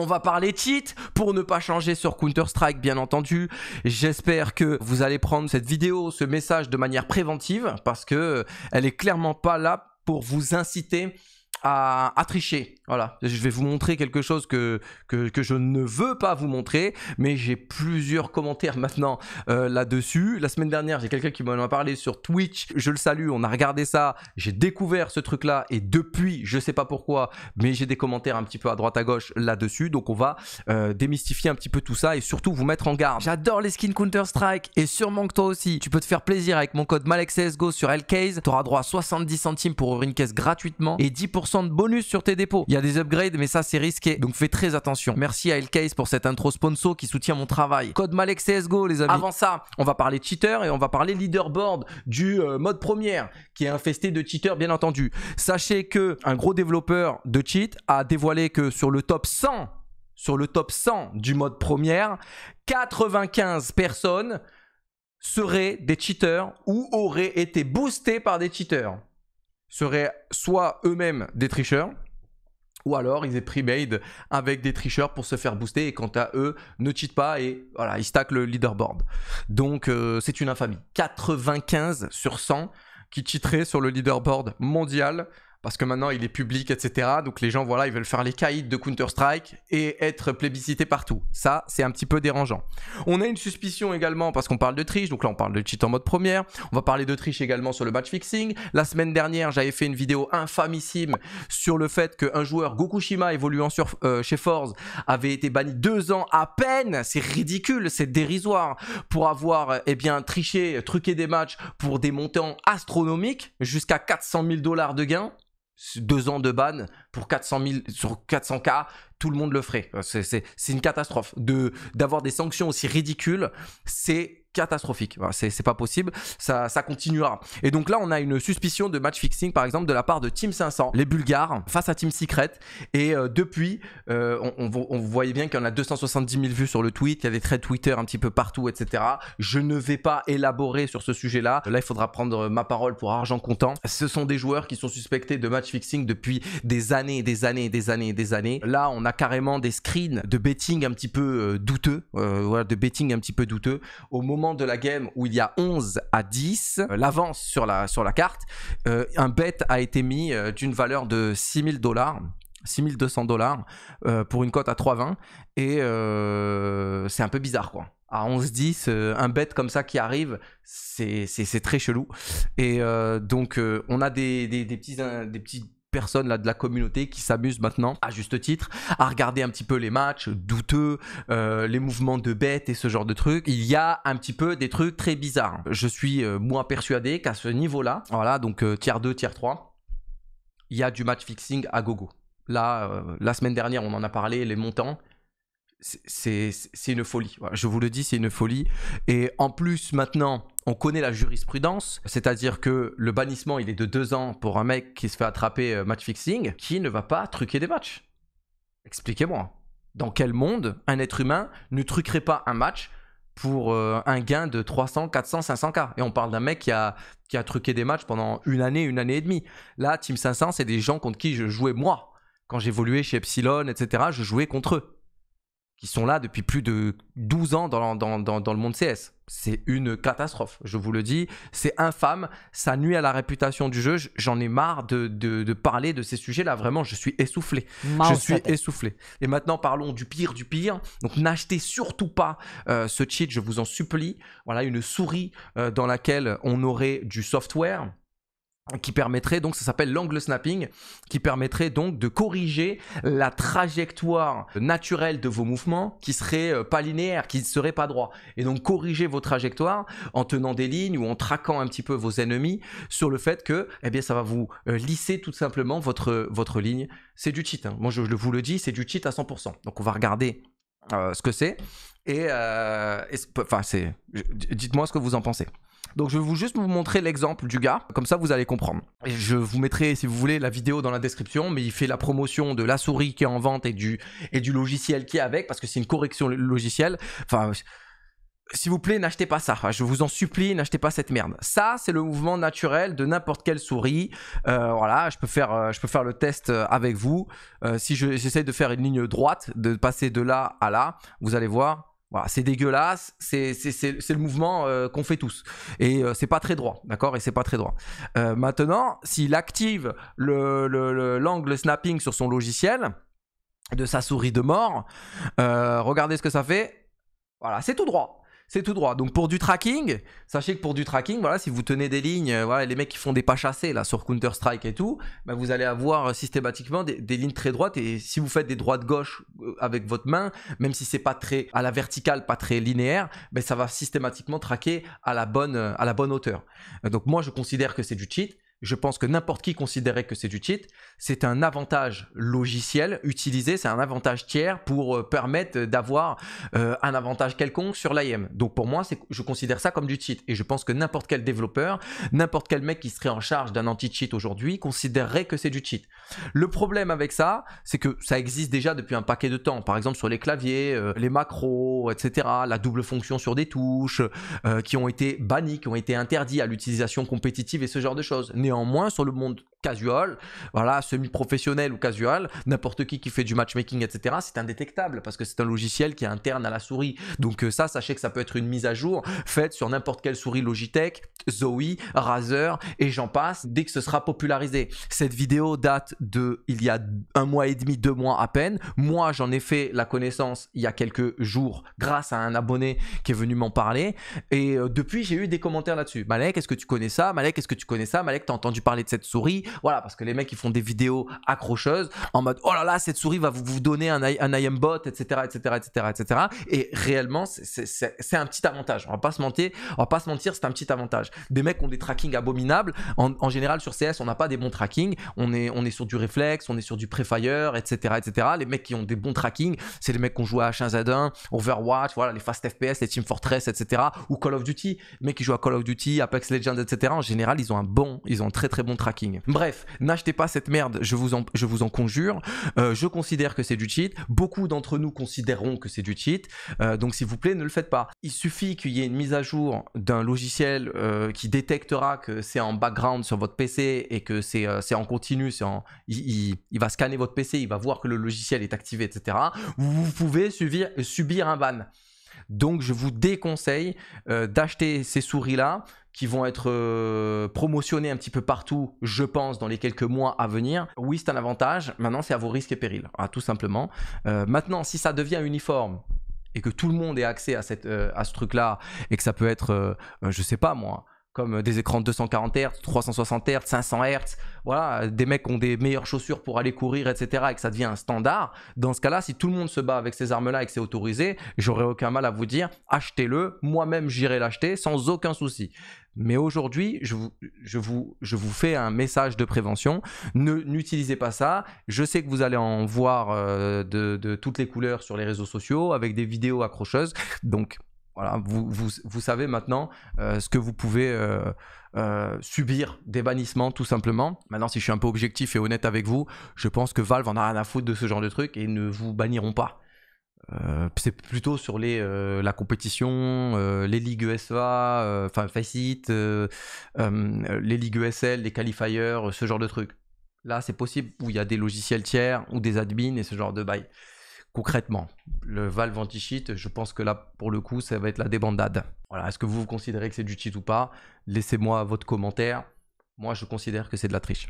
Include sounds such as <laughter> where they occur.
On va parler titre pour ne pas changer sur Counter-Strike bien entendu. J'espère que vous allez prendre cette vidéo, ce message de manière préventive parce que euh, elle est clairement pas là pour vous inciter à, tricher. Voilà, je vais vous montrer quelque chose que, que, je ne veux pas vous montrer, mais j'ai plusieurs commentaires <laughs> maintenant euh, là-dessus. La semaine dernière, j'ai quelqu'un qui m'en a parlé sur Twitch, je le salue, on a regardé ça, j'ai découvert ce truc-là, et depuis, je sais pas pourquoi, mais j'ai des commentaires un petit peu à droite à gauche là-dessus, donc on va euh, démystifier un petit peu tout ça et surtout vous mettre en garde. J'adore les skins Counter-Strike, et sûrement que toi aussi, tu peux te faire plaisir avec mon code MALEXSGO sur LKZ, tu auras droit à 70 centimes pour ouvrir une caisse gratuitement et 10% de bonus sur tes dépôts. Il y a des upgrades, mais ça c'est risqué. Donc fais très attention. Merci à Elcase pour cette intro sponsor qui soutient mon travail. Code Malek CSGO, les amis. Avant ça, on va parler cheater et on va parler leaderboard du euh, mode première qui est infesté de cheaters, bien entendu. Sachez que un gros développeur de cheat a dévoilé que sur le top 100, sur le top 100 du mode première, 95 personnes seraient des cheaters ou auraient été boostées par des cheaters seraient soit eux-mêmes des tricheurs, ou alors ils aient pre-made avec des tricheurs pour se faire booster et quant à eux, ne cheatent pas et voilà, ils stackent le leaderboard. Donc euh, c'est une infamie. 95 sur 100 qui cheateraient sur le leaderboard mondial parce que maintenant il est public, etc. Donc les gens, voilà, ils veulent faire les caïds de Counter-Strike et être plébiscités partout. Ça, c'est un petit peu dérangeant. On a une suspicion également parce qu'on parle de triche, donc là on parle de cheat en mode première. On va parler de triche également sur le match fixing. La semaine dernière, j'avais fait une vidéo infamissime sur le fait qu'un joueur Gokushima évoluant sur, euh, chez Force avait été banni deux ans à peine. C'est ridicule, c'est dérisoire pour avoir eh bien triché, truqué des matchs pour des montants astronomiques jusqu'à 400 000 dollars de gains deux ans de ban pour 400 000, sur 400K, tout le monde le ferait. C'est une catastrophe. D'avoir des sanctions aussi ridicules, c'est catastrophique. c'est pas possible, ça, continuera. Et donc là, on a une suspicion de match fixing, par exemple, de la part de Team 500, les Bulgares, face à Team Secret. Et euh, depuis, euh, on, on, voyait bien qu'il y en a 270 000 vues sur le tweet, il y a des traits Twitter un petit peu partout, etc. Je ne vais pas élaborer sur ce sujet-là. Là, il faudra prendre euh, ma parole pour argent comptant. Ce sont des joueurs qui sont suspectés de match fixing depuis des années, des années, et des années, et des années. Là, on a carrément des screens de betting un petit peu douteux, voilà, de betting un petit peu douteux au moment de la game où il y a 11 à 10, euh, l'avance sur la, sur la carte, euh, un bet a été mis euh, d'une valeur de 6000 dollars. 6200 dollars pour une cote à 3,20 et c'est un peu bizarre quoi. À 11-10, un bet comme ça qui arrive, c'est très chelou. Et donc on a des, des, des petits, des petits Personne là de la communauté qui s'amuse maintenant, à juste titre, à regarder un petit peu les matchs douteux, euh, les mouvements de bêtes et ce genre de trucs. Il y a un petit peu des trucs très bizarres. Je suis euh, moins persuadé qu'à ce niveau-là, voilà, donc tiers 2, tiers 3, il y a du match fixing à gogo. Là, euh, la semaine dernière, on en a parlé, les montants c'est une folie. Je vous le dis, c'est une folie. Et en plus, maintenant, on connaît la jurisprudence, c'est-à-dire que le bannissement, il est de deux ans pour un mec qui se fait attraper euh, match fixing, qui ne va pas truquer des matchs. Expliquez-moi. Dans quel monde un être humain ne truquerait pas un match pour euh, un gain de 300, 400, 500K Et on parle d'un mec qui a, qui a truqué des matchs pendant une année, une année et demie. Là, Team 500, c'est des gens contre qui je jouais moi. Quand j'évoluais chez Epsilon, etc., je jouais contre eux. Qui sont là depuis plus de 12 ans dans, dans, dans le monde CS c'est une catastrophe, je vous le dis. C'est infâme, ça nuit à la réputation du jeu. J'en ai marre de, parler de ces sujets-là. Vraiment, je suis essoufflé. je suis essoufflé. Et maintenant, parlons du pire du pire. Donc, n'achetez surtout pas euh, ce cheat, je vous en supplie. Voilà, une souris euh, dans laquelle on aurait du software qui permettrait donc, ça s'appelle l'angle snapping, qui permettrait donc de corriger la trajectoire naturelle de vos mouvements qui serait euh, pas linéaire, qui ne serait pas droit. Et donc corriger vos trajectoires en tenant des lignes ou en traquant un petit peu vos ennemis sur le fait que, eh bien, ça va vous euh, lisser tout simplement votre, votre ligne. C'est du cheat. Hein. Moi, je, vous le dis, c'est du cheat à 100%. Donc on va regarder euh, ce que c'est. Et, c'est. Dites-moi ce que vous en pensez. Donc je vais juste vous montrer l'exemple du gars, comme ça vous allez comprendre. je vous mettrai, si vous voulez, la vidéo dans la description, mais il fait la promotion de la souris qui est en vente et du, et du logiciel qui est avec, parce que c'est une correction logicielle. Enfin, s'il vous plaît, n'achetez pas ça. Je vous en supplie, n'achetez pas cette merde. Ça, c'est le mouvement naturel de n'importe quelle souris. Euh, voilà, je peux faire, euh, je peux faire le test euh, avec vous. si j'essaie de faire une ligne droite, de passer de là à là, vous allez voir, voilà, c'est dégueulasse, c'est le mouvement euh, qu'on fait tous. Euh, Et c'est pas très droit, d'accord Et c'est pas très droit. maintenant, s'il active l'angle le, le, snapping sur son logiciel, de sa souris de mort, euh, regardez ce que ça fait. Voilà, c'est tout droit c'est tout droit. Donc pour du tracking, sachez que pour du tracking, voilà, si vous tenez des lignes, euh, voilà, les mecs qui font des pas chassés là sur Counter Strike et tout, bah, vous allez avoir euh, systématiquement des, lignes très droites. Et si vous faites des droites gauche euh, avec votre main, même si c'est pas très à la verticale, pas très linéaire, bah, ça va systématiquement traquer à la bonne à la bonne hauteur. Donc moi je considère que c'est du cheat je pense que n'importe qui considérait que c'est du cheat, c'est un avantage logiciel utilisé, c'est un avantage tiers pour euh, permettre d'avoir euh, un avantage quelconque sur l'IM. Donc pour moi, je considère ça comme du cheat. Et je pense que n'importe quel développeur, n'importe quel mec qui serait en charge d'un anti-cheat aujourd'hui considérerait que c'est du cheat. Le problème avec ça, c'est que ça existe déjà depuis un paquet de temps. Par exemple sur les claviers, euh, les macros, etc. La double fonction sur des touches, qui ont été bannies, qui ont été interdits à l'utilisation compétitive et ce genre de choses néanmoins sur le monde casual, voilà, semi-professionnel ou casual, n'importe qui qui fait du matchmaking, etc., c'est indétectable parce que c'est un logiciel qui est interne à la souris. Donc euh, ça, sachez que ça peut être une mise à jour faite sur n'importe quelle souris Logitech, Zoe, Razer et j'en passe dès que ce sera popularisé. Cette vidéo date de il y a un mois et demi, deux mois à peine. Moi, j'en ai fait la connaissance il y a quelques jours grâce à un abonné qui est venu m'en parler et euh, depuis, j'ai eu des commentaires là-dessus. Malek, est-ce que tu connais ça Malek, est-ce que tu connais ça Malek, t'as entendu parler de cette souris voilà, parce que les mecs, ils font des vidéos accrocheuses en mode oh là là, cette souris va vous, donner un, un IM bot, etc., etc., etc., etc. Et réellement, c'est un petit avantage. On va pas se mentir, on va pas se mentir, c'est un petit avantage. Des mecs ont des tracking abominables. En, général, sur CS, on n'a pas des bons tracking. On est, on est sur du réflexe, on est sur du préfire, etc., etc. Les mecs qui ont des bons tracking, c'est les mecs qui ont joué à H1Z1, Overwatch, voilà, les fast FPS, les Team Fortress, etc. Ou Call of Duty. Les mecs qui jouent à Call of Duty, Apex Legends, etc. En général, ils ont un bon, ils ont très très bon tracking. Bref, Bref, n'achetez pas cette merde, je vous en, je vous en conjure. Euh, je considère que c'est du cheat. Beaucoup d'entre nous considéreront que c'est du cheat. Euh, donc s'il vous plaît, ne le faites pas. Il suffit qu'il y ait une mise à jour d'un logiciel euh, qui détectera que c'est en background sur votre PC et que c'est en continu. Il, va scanner votre PC, il va voir que le logiciel est activé, etc. Vous pouvez subir, subir un ban. Donc je vous déconseille euh, d'acheter ces souris-là qui vont être euh, promotionnées un petit peu partout, je pense, dans les quelques mois à venir. Oui, c'est un avantage. Maintenant, c'est à vos risques et périls, hein, tout simplement. Euh, maintenant, si ça devient uniforme et que tout le monde ait accès à, à ce truc-là et que ça peut être, je sais pas moi, comme euh, des écrans de 240 Hz, 360 Hz, 500 Hz, voilà, euh, des mecs ont des meilleures chaussures pour aller courir, etc., et que ça devient un standard, dans ce cas-là, si tout le monde se bat avec ces armes-là et que c'est autorisé, j'aurais aucun mal à vous dire, achetez-le, moi-même j'irai l'acheter sans aucun souci. Mais aujourd'hui, je vous, je, vous, je vous, fais un message de prévention. N'utilisez pas ça. Je sais que vous allez en voir euh, de, de toutes les couleurs sur les réseaux sociaux avec des vidéos accrocheuses. Donc, vous, savez maintenant euh, ce que vous pouvez euh, euh, subir des bannissements tout simplement. Maintenant, si je suis un peu objectif et honnête avec vous, je pense que Valve en a rien à foutre de ce genre de truc et ils ne vous banniront pas. c'est plutôt sur les, la compétition, les ligues USA, enfin Faceit, les ligues ESL, les qualifiers, ce genre de trucs. Là, c'est possible où il y a des logiciels tiers ou des admins et ce genre de bail concrètement Le Valve anti-cheat, je pense que là, pour le coup, ça va être la débandade. Voilà, est-ce que vous, vous considérez que c'est du cheat ou pas Laissez-moi votre commentaire. Moi, je considère que c'est de la triche.